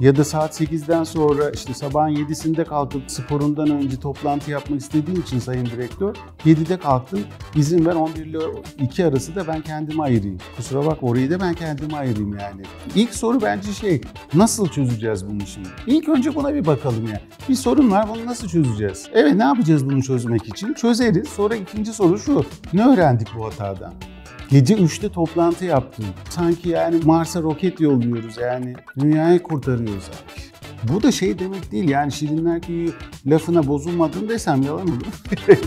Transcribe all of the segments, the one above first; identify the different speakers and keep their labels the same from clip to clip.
Speaker 1: ya da saat 8'den sonra işte sabahın 7'sinde kalkıp sporundan önce toplantı yapmak istediğin için sayın direktör 7'de kalktın izin ver 11 ile 2 arası da ben kendime ayırayım. Kusura bak orayı da ben kendime ayırayım yani. İlk soru bence şey nasıl çözeceğiz bunu şimdi? İlk önce buna bir bakalım ya. Yani. Bir sorun var bunu nasıl çözeceğiz? Evet ne yapacağız bunu çözmek için? Çözeriz. Sonra ikinci soru şu. Ne öğrendik bu hatadan? Gece 3'te toplantı yaptım. Sanki yani Mars'a roket yolluyoruz yani. Dünyayı kurtarıyoruz abi. Bu da şey demek değil yani Şirinler ki lafına bozulmadın desem yalan olur.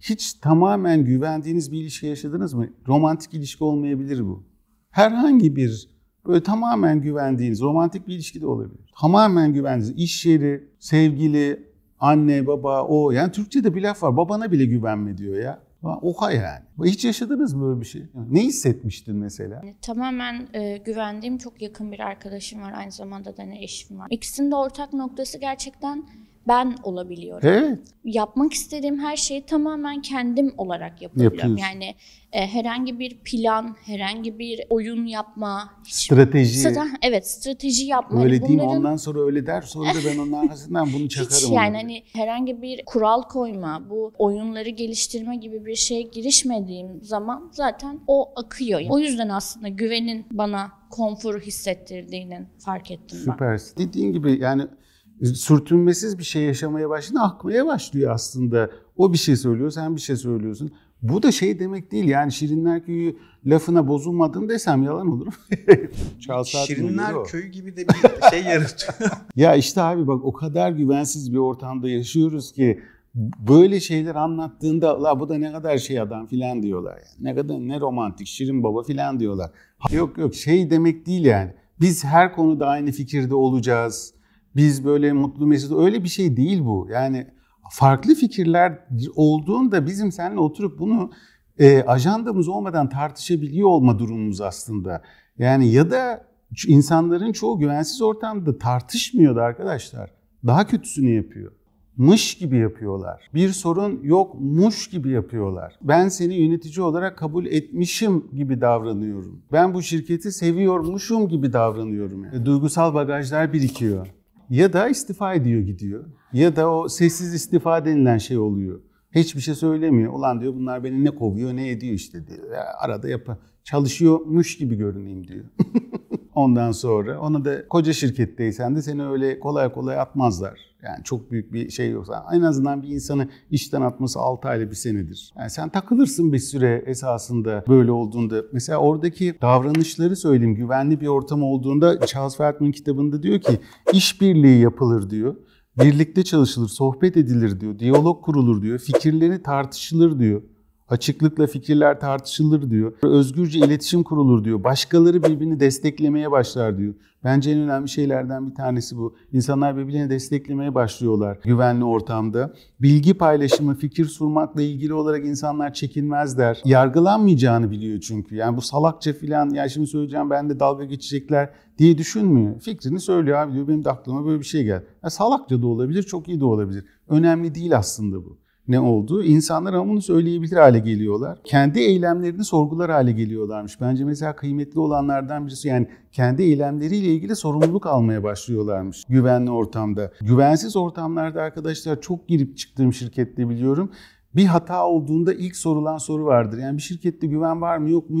Speaker 1: Hiç tamamen güvendiğiniz bir ilişki yaşadınız mı? Romantik ilişki olmayabilir bu. Herhangi bir böyle tamamen güvendiğiniz, romantik bir ilişki de olabilir. Tamamen güvendiğiniz, iş yeri, sevgili, Anne, baba, o. Yani Türkçe'de bir laf var. Babana bile güvenme diyor ya. Oha yani. Hiç yaşadınız mı böyle bir şey? Ne hissetmiştin mesela? Tamamen e, güvendiğim çok yakın bir arkadaşım var. Aynı zamanda da ne hani eşim var. İkisinin de ortak noktası gerçekten ben olabiliyorum. Evet. Yapmak istediğim her şeyi tamamen kendim olarak yapabiliyorum. Yani e, herhangi bir plan, herhangi bir oyun yapma, strateji. Stra evet, strateji yapma. Öyle hani Bunların... diyeyim ondan sonra öyle der. Sonra da ben onun arkasından bunu çakarım. Hiç yani hani herhangi bir kural koyma, bu oyunları geliştirme gibi bir şeye girişmediğim zaman zaten o akıyor. O yüzden aslında güvenin bana konforu hissettirdiğinin fark ettim Süpersin. ben. Süpersin. Dediğin gibi yani e, sürtünmesiz bir şey yaşamaya başlayınca akmaya başlıyor aslında. O bir şey söylüyor, sen bir şey söylüyorsun. Bu da şey demek değil yani Şirinler Köyü lafına bozulmadım desem yalan olur. Şirinler Köyü gibi de bir şey yaratıyor. ya işte abi bak o kadar güvensiz bir ortamda yaşıyoruz ki böyle şeyler anlattığında la bu da ne kadar şey adam filan diyorlar. Yani. Ne kadar ne romantik şirin baba filan diyorlar. Yok yok şey demek değil yani. Biz her konuda aynı fikirde olacağız biz böyle mutlu mesut öyle bir şey değil bu. Yani farklı fikirler olduğunda bizim seninle oturup bunu e, ajandamız olmadan tartışabiliyor olma durumumuz aslında. Yani ya da insanların çoğu güvensiz ortamda tartışmıyordu arkadaşlar. Daha kötüsünü yapıyor. Mış gibi yapıyorlar. Bir sorun yokmuş gibi yapıyorlar. Ben seni yönetici olarak kabul etmişim gibi davranıyorum. Ben bu şirketi seviyormuşum gibi davranıyorum. Yani. E, duygusal bagajlar birikiyor. Ya da istifa ediyor gidiyor. Ya da o sessiz istifa denilen şey oluyor. Hiçbir şey söylemiyor. Ulan diyor bunlar beni ne kovuyor ne ediyor işte diyor. arada yapa çalışıyormuş gibi görüneyim diyor. Ondan sonra ona da koca şirketteysen de seni öyle kolay kolay atmazlar. Yani çok büyük bir şey yoksa en azından bir insanı işten atması 6 ayla bir senedir. Yani sen takılırsın bir süre esasında böyle olduğunda. Mesela oradaki davranışları söyleyeyim. Güvenli bir ortam olduğunda Charles Feldman kitabında diyor ki işbirliği yapılır diyor. Birlikte çalışılır, sohbet edilir diyor, diyalog kurulur diyor, fikirleri tartışılır diyor. Açıklıkla fikirler tartışılır diyor. Özgürce iletişim kurulur diyor. Başkaları birbirini desteklemeye başlar diyor. Bence en önemli şeylerden bir tanesi bu. İnsanlar birbirini desteklemeye başlıyorlar güvenli ortamda. Bilgi paylaşımı, fikir sunmakla ilgili olarak insanlar çekinmezler. Yargılanmayacağını biliyor çünkü. Yani bu salakça filan ya şimdi söyleyeceğim ben de dalga geçecekler diye düşünmüyor. Fikrini söylüyor abi diyor benim de aklıma böyle bir şey geldi. Ya salakça da olabilir, çok iyi de olabilir. Önemli değil aslında bu ne oldu? İnsanlar ama bunu söyleyebilir hale geliyorlar. Kendi eylemlerini sorgular hale geliyorlarmış. Bence mesela kıymetli olanlardan birisi yani kendi eylemleriyle ilgili sorumluluk almaya başlıyorlarmış güvenli ortamda. Güvensiz ortamlarda arkadaşlar çok girip çıktığım şirkette biliyorum. Bir hata olduğunda ilk sorulan soru vardır. Yani bir şirkette güven var mı yok mu?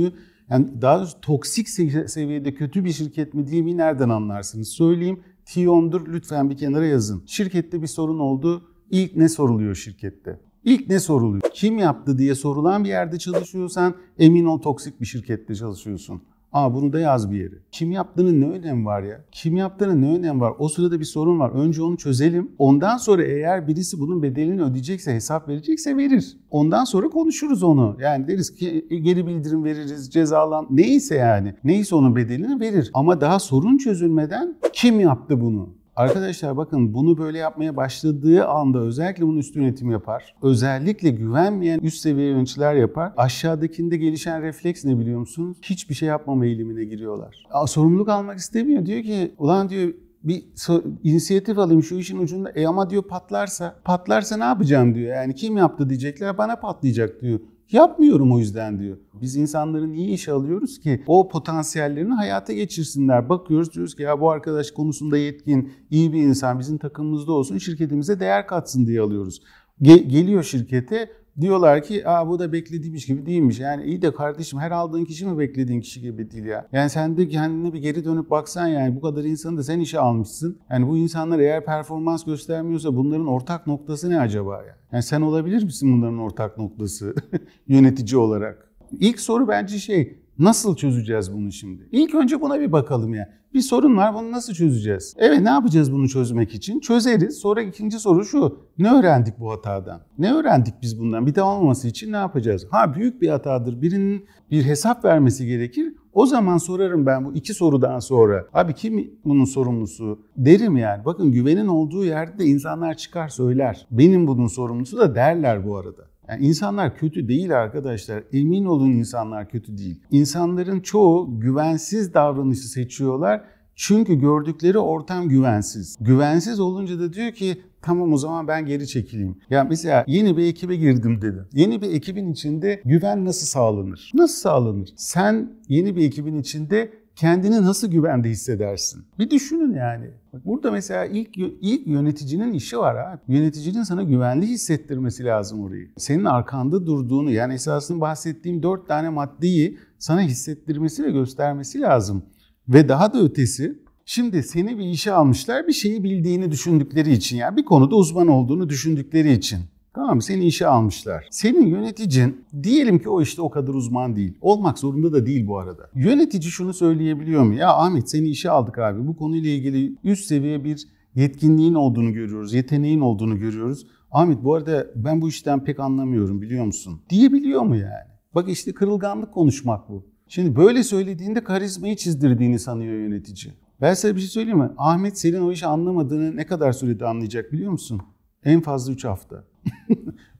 Speaker 1: Yani daha doğrusu toksik seviyede kötü bir şirket mi değil mi nereden anlarsınız? Söyleyeyim Tion'dur lütfen bir kenara yazın. Şirkette bir sorun oldu İlk ne soruluyor şirkette? İlk ne soruluyor? Kim yaptı diye sorulan bir yerde çalışıyorsan emin ol toksik bir şirkette çalışıyorsun. Aa bunu da yaz bir yere. Kim yaptığının ne önemi var ya? Kim yaptığının ne önemi var? O sırada bir sorun var. Önce onu çözelim. Ondan sonra eğer birisi bunun bedelini ödeyecekse, hesap verecekse verir. Ondan sonra konuşuruz onu. Yani deriz ki e, geri bildirim veririz, cezalan neyse yani. Neyse onun bedelini verir. Ama daha sorun çözülmeden kim yaptı bunu? Arkadaşlar bakın bunu böyle yapmaya başladığı anda özellikle bunun üst yönetim yapar. Özellikle güvenmeyen üst seviye yöneticiler yapar. Aşağıdakinde gelişen refleks ne biliyor musunuz? Hiçbir şey yapmama eğilimine giriyorlar. Sorumluluk almak istemiyor. Diyor ki ulan diyor bir inisiyatif alayım şu işin ucunda. E ama diyor patlarsa, patlarsa ne yapacağım diyor. Yani kim yaptı diyecekler bana patlayacak diyor. Yapmıyorum o yüzden diyor. Biz insanların iyi iş alıyoruz ki o potansiyellerini hayata geçirsinler. Bakıyoruz diyoruz ki ya bu arkadaş konusunda yetkin, iyi bir insan bizim takımımızda olsun, şirketimize değer katsın diye alıyoruz. Ge- geliyor şirkete diyorlar ki Aa, bu da beklediğimiz gibi değilmiş. Yani iyi de kardeşim her aldığın kişi mi beklediğin kişi gibi değil ya. Yani sen de kendine bir geri dönüp baksan yani bu kadar insanı da sen işe almışsın. Yani bu insanlar eğer performans göstermiyorsa bunların ortak noktası ne acaba ya Yani sen olabilir misin bunların ortak noktası yönetici olarak? İlk soru bence şey Nasıl çözeceğiz bunu şimdi? İlk önce buna bir bakalım ya. Bir sorun var bunu nasıl çözeceğiz? Evet ne yapacağız bunu çözmek için? Çözeriz. Sonra ikinci soru şu. Ne öğrendik bu hatadan? Ne öğrendik biz bundan? Bir daha olması için ne yapacağız? Ha büyük bir hatadır. Birinin bir hesap vermesi gerekir. O zaman sorarım ben bu iki sorudan sonra. Abi kim bunun sorumlusu? Derim yani. Bakın güvenin olduğu yerde de insanlar çıkar söyler. Benim bunun sorumlusu da derler bu arada. Yani insanlar kötü değil arkadaşlar. Emin olun insanlar kötü değil. İnsanların çoğu güvensiz davranışı seçiyorlar. Çünkü gördükleri ortam güvensiz. Güvensiz olunca da diyor ki tamam o zaman ben geri çekileyim. Ya mesela yeni bir ekibe girdim dedi. Yeni bir ekibin içinde güven nasıl sağlanır? Nasıl sağlanır? Sen yeni bir ekibin içinde kendini nasıl güvende hissedersin? Bir düşünün yani. burada mesela ilk ilk yöneticinin işi var ha. Yöneticinin sana güvende hissettirmesi lazım orayı. Senin arkanda durduğunu yani esasını bahsettiğim dört tane maddeyi sana hissettirmesi ve göstermesi lazım. Ve daha da ötesi Şimdi seni bir işe almışlar bir şeyi bildiğini düşündükleri için yani bir konuda uzman olduğunu düşündükleri için. Tamam mı? seni işe almışlar. Senin yöneticin diyelim ki o işte o kadar uzman değil. Olmak zorunda da değil bu arada. Yönetici şunu söyleyebiliyor mu? Ya Ahmet seni işe aldık abi. Bu konuyla ilgili üst seviye bir yetkinliğin olduğunu görüyoruz. Yeteneğin olduğunu görüyoruz. Ahmet bu arada ben bu işten pek anlamıyorum biliyor musun? Diyebiliyor mu yani? Bak işte kırılganlık konuşmak bu. Şimdi böyle söylediğinde karizmayı çizdirdiğini sanıyor yönetici. Ben sana bir şey söyleyeyim mi? Ahmet senin o işi anlamadığını ne kadar sürede anlayacak biliyor musun? En fazla 3 hafta.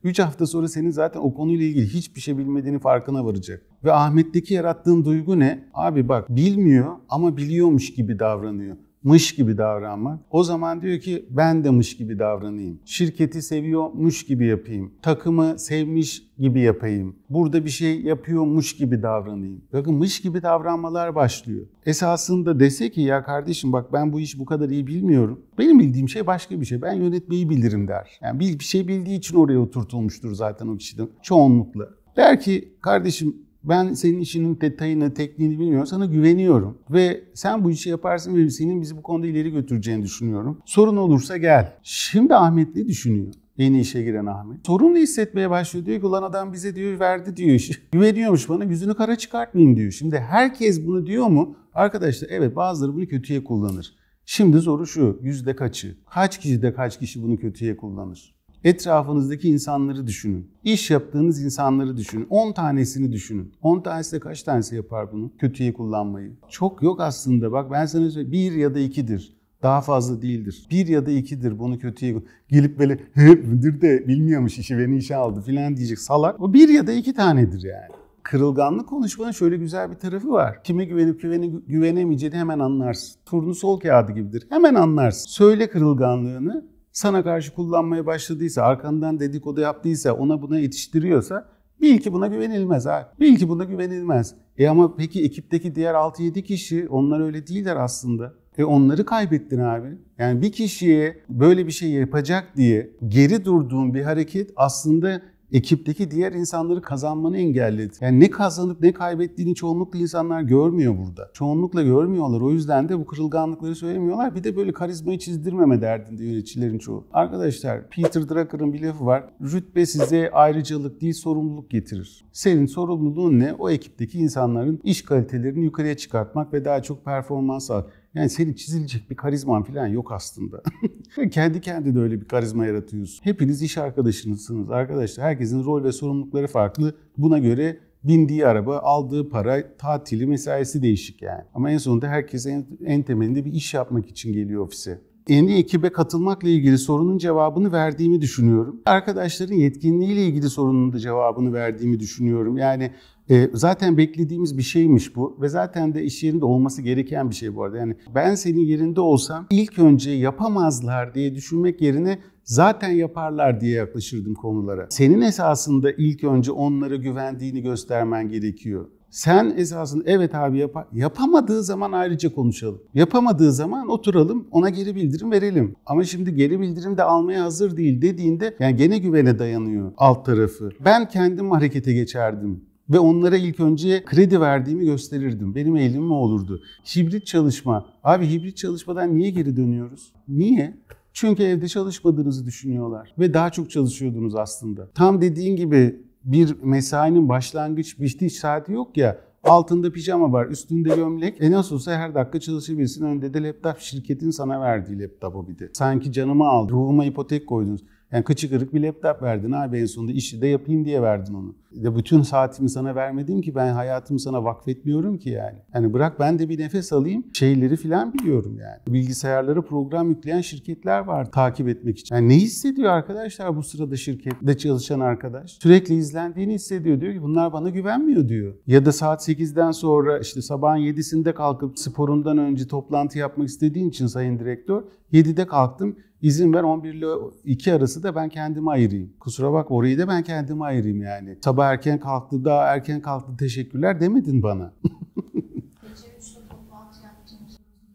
Speaker 1: 3 hafta sonra senin zaten o konuyla ilgili hiçbir şey bilmediğini farkına varacak. Ve Ahmet'teki yarattığın duygu ne? Abi bak bilmiyor ama biliyormuş gibi davranıyor mış gibi davranmak. O zaman diyor ki ben de mış gibi davranayım. Şirketi seviyormuş gibi yapayım. Takımı sevmiş gibi yapayım. Burada bir şey yapıyormuş gibi davranayım. Bakın mış gibi davranmalar başlıyor. Esasında dese ki ya kardeşim bak ben bu işi bu kadar iyi bilmiyorum. Benim bildiğim şey başka bir şey. Ben yönetmeyi bilirim der. Yani bir şey bildiği için oraya oturtulmuştur zaten o kişiden çoğunlukla. Der ki kardeşim ben senin işinin detayını, tekniğini bilmiyorum. Sana güveniyorum ve sen bu işi yaparsın ve senin bizi bu konuda ileri götüreceğini düşünüyorum. Sorun olursa gel. Şimdi Ahmet ne düşünüyor? Yeni işe giren Ahmet. Sorunlu hissetmeye başlıyor. Diyor ki ulan adam bize diyor verdi diyor işi. Güveniyormuş bana yüzünü kara çıkartmayayım diyor. Şimdi herkes bunu diyor mu? Arkadaşlar evet bazıları bunu kötüye kullanır. Şimdi soru şu yüzde kaçı? Kaç kişi de kaç kişi bunu kötüye kullanır? Etrafınızdaki insanları düşünün. İş yaptığınız insanları düşünün. 10 tanesini düşünün. 10 tanesi de kaç tanesi yapar bunu? kötüyü kullanmayı. Çok yok aslında. Bak ben sana söyleyeyim. Bir ya da ikidir. Daha fazla değildir. Bir ya da ikidir bunu kötüye gelip böyle müdür de bilmiyormuş işi beni işe aldı filan diyecek salak. O bir ya da iki tanedir yani kırılganlı konuşmanın şöyle güzel bir tarafı var. Kime güvenip güvene, güvenemeyeceğini hemen anlarsın. sol kağıdı gibidir. Hemen anlarsın. Söyle kırılganlığını, sana karşı kullanmaya başladıysa, arkandan dedikodu yaptıysa, ona buna yetiştiriyorsa bil ki buna güvenilmez abi. Bil ki buna güvenilmez. E ama peki ekipteki diğer 6-7 kişi onlar öyle değiller aslında. E onları kaybettin abi. Yani bir kişiye böyle bir şey yapacak diye geri durduğun bir hareket aslında ekipteki diğer insanları kazanmanı engelledi. Yani ne kazanıp ne kaybettiğini çoğunlukla insanlar görmüyor burada. Çoğunlukla görmüyorlar. O yüzden de bu kırılganlıkları söylemiyorlar. Bir de böyle karizmayı çizdirmeme derdinde yöneticilerin çoğu. Arkadaşlar Peter Drucker'ın bir lafı var. Rütbe size ayrıcalık değil sorumluluk getirir. Senin sorumluluğun ne? O ekipteki insanların iş kalitelerini yukarıya çıkartmak ve daha çok performans almak. Yani senin çizilecek bir karizman falan yok aslında. Kendi kendine öyle bir karizma yaratıyorsun. Hepiniz iş arkadaşınızsınız arkadaşlar. Herkesin rol ve sorumlulukları farklı. Buna göre bindiği araba, aldığı para, tatili, mesaisi değişik yani. Ama en sonunda herkes en, en temelinde bir iş yapmak için geliyor ofise yeni ekibe katılmakla ilgili sorunun cevabını verdiğimi düşünüyorum. Arkadaşların yetkinliğiyle ilgili sorunun da cevabını verdiğimi düşünüyorum. Yani e, zaten beklediğimiz bir şeymiş bu ve zaten de iş yerinde olması gereken bir şey bu arada. Yani ben senin yerinde olsam ilk önce yapamazlar diye düşünmek yerine zaten yaparlar diye yaklaşırdım konulara. Senin esasında ilk önce onlara güvendiğini göstermen gerekiyor. Sen esasında evet abi yap yapamadığı zaman ayrıca konuşalım. Yapamadığı zaman oturalım ona geri bildirim verelim. Ama şimdi geri bildirim de almaya hazır değil dediğinde yani gene güvene dayanıyor alt tarafı. Ben kendim harekete geçerdim ve onlara ilk önce kredi verdiğimi gösterirdim. Benim mi olurdu. Hibrit çalışma. Abi hibrit çalışmadan niye geri dönüyoruz? Niye? Çünkü evde çalışmadığınızı düşünüyorlar ve daha çok çalışıyordunuz aslında. Tam dediğin gibi bir mesainin başlangıç bitiş saati yok ya. Altında pijama var, üstünde gömlek. E nasıl olsa her dakika çalışabilirsin. Önde de laptop şirketin sana verdiği laptopu bir de. Sanki canımı aldı, ruhuma ipotek koydunuz. Yani kıçı kırık bir laptop verdin abi en sonunda işi de yapayım diye verdin onu. De bütün saatimi sana vermedim ki ben hayatımı sana vakfetmiyorum ki yani. Hani bırak ben de bir nefes alayım şeyleri filan biliyorum yani. Bilgisayarlara program yükleyen şirketler var takip etmek için. Yani ne hissediyor arkadaşlar bu sırada şirkette çalışan arkadaş? Sürekli izlendiğini hissediyor diyor ki bunlar bana güvenmiyor diyor. Ya da saat 8'den sonra işte sabahın 7'sinde kalkıp sporundan önce toplantı yapmak istediğin için sayın direktör 7'de kalktım İzin ver 11 ile 2 arası da ben kendime ayırayım. Kusura bak orayı da ben kendime ayırayım yani. Sabah erken kalktı, daha erken kalktı teşekkürler demedin bana.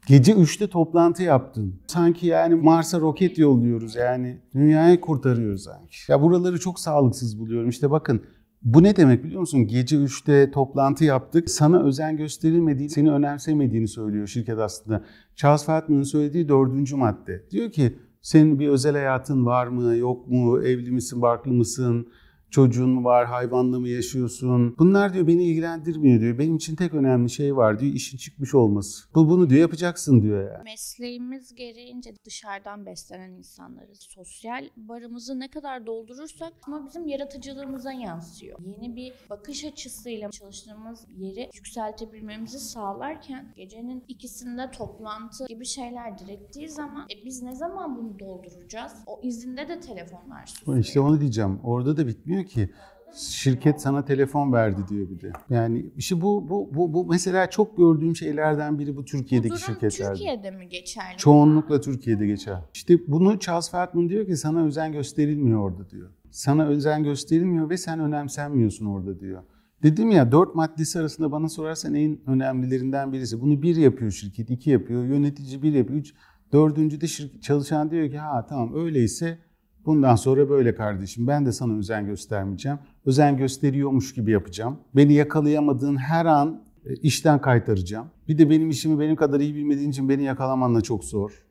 Speaker 1: Gece 3'te toplantı yaptın. Sanki yani Mars'a roket yolluyoruz yani. Dünyayı kurtarıyoruz sanki. Ya buraları çok sağlıksız buluyorum. İşte bakın bu ne demek biliyor musun? Gece 3'te toplantı yaptık. Sana özen gösterilmediğini, seni önemsemediğini söylüyor şirket aslında. Charles Feldman'ın söylediği dördüncü madde. Diyor ki senin bir özel hayatın var mı, yok mu, evli misin, barklı mısın, çocuğun var, hayvanla mı yaşıyorsun? Bunlar diyor beni ilgilendirmiyor diyor. Benim için tek önemli şey var diyor işin çıkmış olması. Bu bunu diyor yapacaksın diyor yani. Mesleğimiz gereğince dışarıdan beslenen insanlarız. Sosyal barımızı ne kadar doldurursak ama bizim yaratıcılığımıza yansıyor. Yeni bir bakış açısıyla çalıştığımız yeri yükseltebilmemizi sağlarken gecenin ikisinde toplantı gibi şeyler direttiği zaman e, biz ne zaman bunu dolduracağız? O izinde de telefonlar susuyor. İşte onu diyeceğim. Orada da bitmiyor diyor ki şirket sana telefon verdi diyor bir de. Yani işi bu bu bu, bu mesela çok gördüğüm şeylerden biri bu Türkiye'deki bu durum şirketlerde. Türkiye'de mi geçerli? Çoğunlukla Türkiye'de geçer. İşte bunu Charles Feldman diyor ki sana özen gösterilmiyor orada diyor. Sana özen gösterilmiyor ve sen önemsenmiyorsun orada diyor. Dedim ya dört maddesi arasında bana sorarsan en önemlilerinden birisi. Bunu bir yapıyor şirket, iki yapıyor, yönetici bir yapıyor, üç. Dördüncü de şirket, çalışan diyor ki ha tamam öyleyse Bundan sonra böyle kardeşim ben de sana özen göstermeyeceğim. Özen gösteriyormuş gibi yapacağım. Beni yakalayamadığın her an e, işten kaytaracağım. Bir de benim işimi benim kadar iyi bilmediğin için beni yakalamanla çok zor.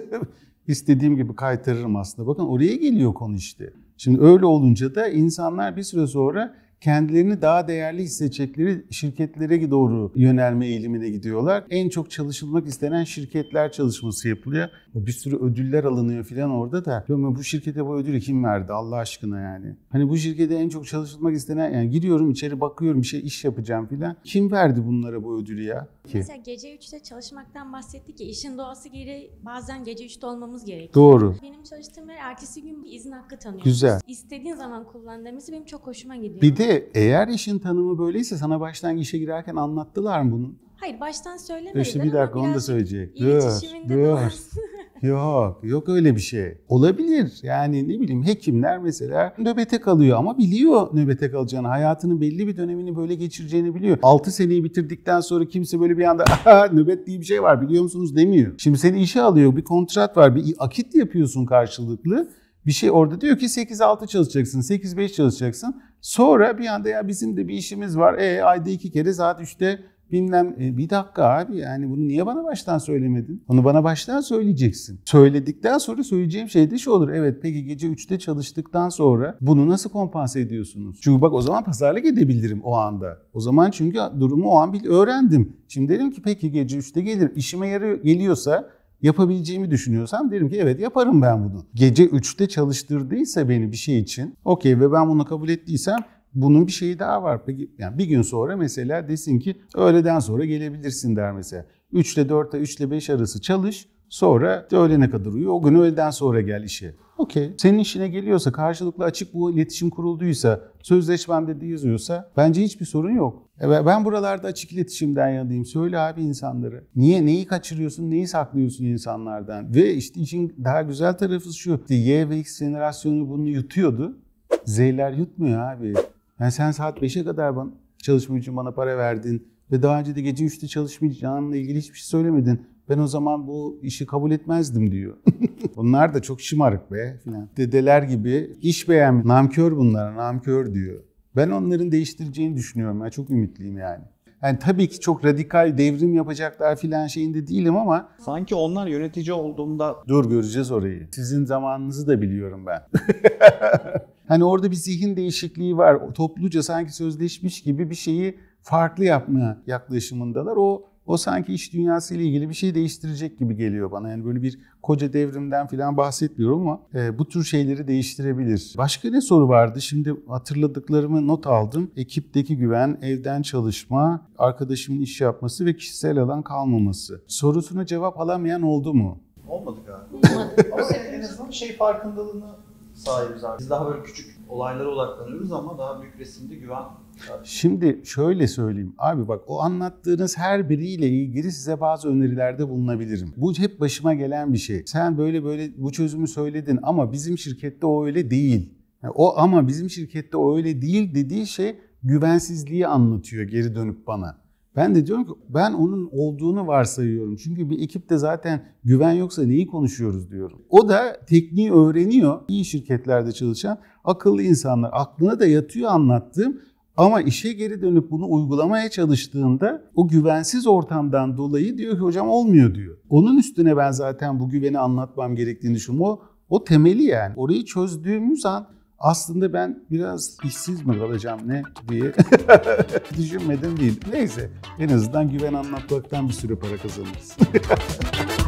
Speaker 1: İstediğim gibi kaytarırım aslında. Bakın oraya geliyor konu işte. Şimdi öyle olunca da insanlar bir süre sonra kendilerini daha değerli hissedecekleri şirketlere doğru yönelme eğilimine gidiyorlar. En çok çalışılmak istenen şirketler çalışması yapılıyor. Bir sürü ödüller alınıyor filan orada da. Diyorum bu şirkete bu ödülü kim verdi Allah aşkına yani. Hani bu şirkete en çok çalışılmak istenen yani giriyorum içeri bakıyorum bir şey iş yapacağım filan. Kim verdi bunlara bu ödülü ya? Ki? Mesela gece 3'te çalışmaktan bahsettik ki işin doğası gereği bazen gece 3'te olmamız gerekiyor. Doğru. Benim çalıştığım yer ertesi gün bir izin hakkı tanıyor. Güzel. İstediğin zaman kullan demesi benim çok hoşuma gidiyor. Bir de eğer işin tanımı böyleyse sana baştan işe girerken anlattılar mı bunu? Hayır baştan söylemediler işte bir dakika onu da söyleyecek. İletişiminde dur, dur. Yok, yok öyle bir şey. Olabilir. Yani ne bileyim hekimler mesela nöbete kalıyor ama biliyor nöbete kalacağını. Hayatının belli bir dönemini böyle geçireceğini biliyor. 6 seneyi bitirdikten sonra kimse böyle bir anda nöbet diye bir şey var biliyor musunuz demiyor. Şimdi seni işe alıyor. Bir kontrat var. Bir akit yapıyorsun karşılıklı bir şey orada diyor ki 8-6 çalışacaksın, 8-5 çalışacaksın. Sonra bir anda ya bizim de bir işimiz var. E ayda iki kere saat 3'te bilmem e, bir dakika abi yani bunu niye bana baştan söylemedin? Onu bana baştan söyleyeceksin. Söyledikten sonra söyleyeceğim şey de şu olur. Evet peki gece 3'te çalıştıktan sonra bunu nasıl kompanse ediyorsunuz? Çünkü bak o zaman pazarlık edebilirim o anda. O zaman çünkü durumu o an bil öğrendim. Şimdi dedim ki peki gece 3'te gelir. işime yarı geliyorsa yapabileceğimi düşünüyorsam derim ki evet yaparım ben bunu. Gece 3'te çalıştırdıysa beni bir şey için okey ve ben bunu kabul ettiysem bunun bir şeyi daha var. Peki yani bir gün sonra mesela desin ki öğleden sonra gelebilirsin der mesela. 3 ile 4'te 3 ile 5 arası çalış. Sonra öğlene kadar uyu. O gün öğleden sonra gel işe. Okey. Senin işine geliyorsa, karşılıklı açık bu iletişim kurulduysa, sözleşmemde de yazıyorsa bence hiçbir sorun yok. E, ben buralarda açık iletişimden yanayım. Söyle abi insanları. Niye, neyi kaçırıyorsun, neyi saklıyorsun insanlardan? Ve işte için daha güzel tarafı şu. Işte y ve X jenerasyonu bunu yutuyordu. Z'ler yutmuyor abi. Yani sen saat 5'e kadar bana, çalışma için bana para verdin. Ve daha önce de gece 3'te çalışmayacağımla ilgili hiçbir şey söylemedin. Ben o zaman bu işi kabul etmezdim diyor. Onlar da çok şımarık be filan. Dedeler gibi iş beğenmiyor. Namkör bunlara, namkör diyor. Ben onların değiştireceğini düşünüyorum. Ben çok ümitliyim yani. Yani tabii ki çok radikal devrim yapacaklar filan şeyinde değilim ama... Sanki onlar yönetici olduğunda... Dur göreceğiz orayı. Sizin zamanınızı da biliyorum ben. hani orada bir zihin değişikliği var. Topluca sanki sözleşmiş gibi bir şeyi farklı yapma yaklaşımındalar. O o sanki iş dünyası ile ilgili bir şey değiştirecek gibi geliyor bana. Yani böyle bir koca devrimden falan bahsetmiyorum ama e, bu tür şeyleri değiştirebilir. Başka ne soru vardı? Şimdi hatırladıklarımı not aldım. Ekipteki güven, evden çalışma, arkadaşımın iş yapması ve kişisel alan kalmaması. Sorusuna cevap alamayan oldu mu? Olmadı galiba. ama en azından şey farkındalığını sahibiz abi. Biz daha böyle küçük olaylara odaklanıyoruz ama daha büyük resimde güven Şimdi şöyle söyleyeyim. Abi bak o anlattığınız her biriyle ilgili size bazı önerilerde bulunabilirim. Bu hep başıma gelen bir şey. Sen böyle böyle bu çözümü söyledin ama bizim şirkette o öyle değil. Yani o ama bizim şirkette o öyle değil dediği şey güvensizliği anlatıyor geri dönüp bana. Ben de diyorum ki ben onun olduğunu varsayıyorum. Çünkü bir ekipte zaten güven yoksa neyi konuşuyoruz diyorum. O da tekniği öğreniyor. İyi şirketlerde çalışan akıllı insanlar. Aklına da yatıyor anlattığım ama işe geri dönüp bunu uygulamaya çalıştığında o güvensiz ortamdan dolayı diyor ki hocam olmuyor diyor. Onun üstüne ben zaten bu güveni anlatmam gerektiğini düşünüyorum. O, o temeli yani. Orayı çözdüğümüz an aslında ben biraz işsiz mi kalacağım ne diye düşünmeden değil. Neyse en azından güven anlatmaktan bir sürü para kazanırız.